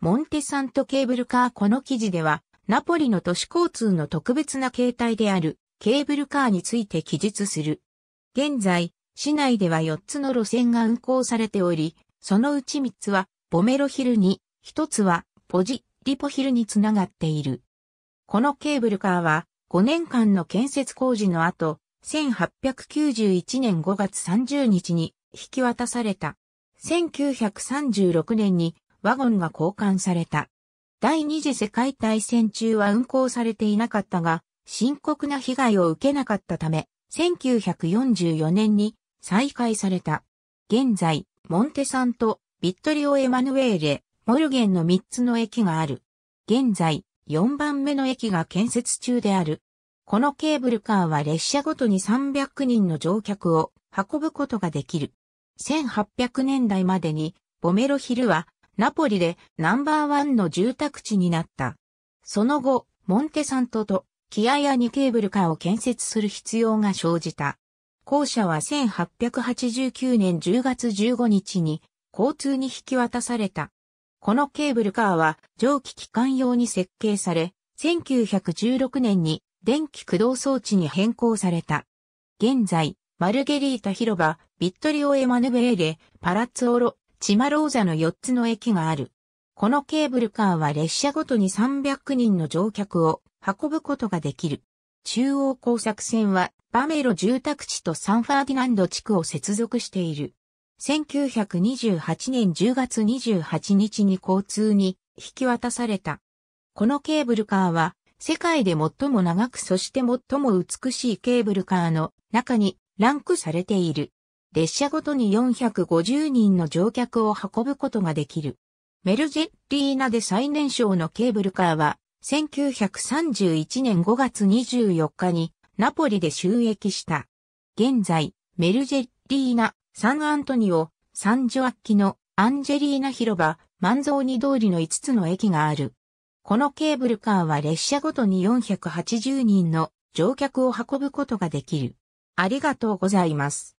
モンテサントケーブルカーこの記事では、ナポリの都市交通の特別な形態であるケーブルカーについて記述する。現在、市内では4つの路線が運行されており、そのうち3つはボメロヒルに、1つはポジリポヒルにつながっている。このケーブルカーは5年間の建設工事の後、1891年5月30日に引き渡された。1936年にワゴンが交換された。第二次世界大戦中は運行されていなかったが、深刻な被害を受けなかったため、1944年に再開された。現在、モンテサント、ビットリオ・エマヌエーレ、モルゲンの3つの駅がある。現在、4番目の駅が建設中である。このケーブルカーは列車ごとに300人の乗客を運ぶことができる。1800年代までに、ボメロヒルはナポリでナンバーワンの住宅地になった。その後、モンテサントとキアヤニケーブルカーを建設する必要が生じた。校舎は1889年10月15日に交通に引き渡された。このケーブルカーは蒸気機関用に設計され、1916年に電気駆動装置に変更された。現在、マルゲリータ広場、ビットリオ・エマヌベーレ、パラッツオロ、チマローザの4つの駅がある。このケーブルカーは列車ごとに300人の乗客を運ぶことができる。中央工作線はバメロ住宅地とサンファーディナンド地区を接続している。1928年10月28日に交通に引き渡された。このケーブルカーは世界で最も長くそして最も美しいケーブルカーの中にランクされている。列車ごとに450人の乗客を運ぶことができる。メルジェッリーナで最年少のケーブルカーは、1931年5月24日にナポリで収益した。現在、メルジェリーナ、サンアントニオ、サンジョアッキのアンジェリーナ広場、万蔵に通りの5つの駅がある。このケーブルカーは列車ごとに480人の乗客を運ぶことができる。ありがとうございます。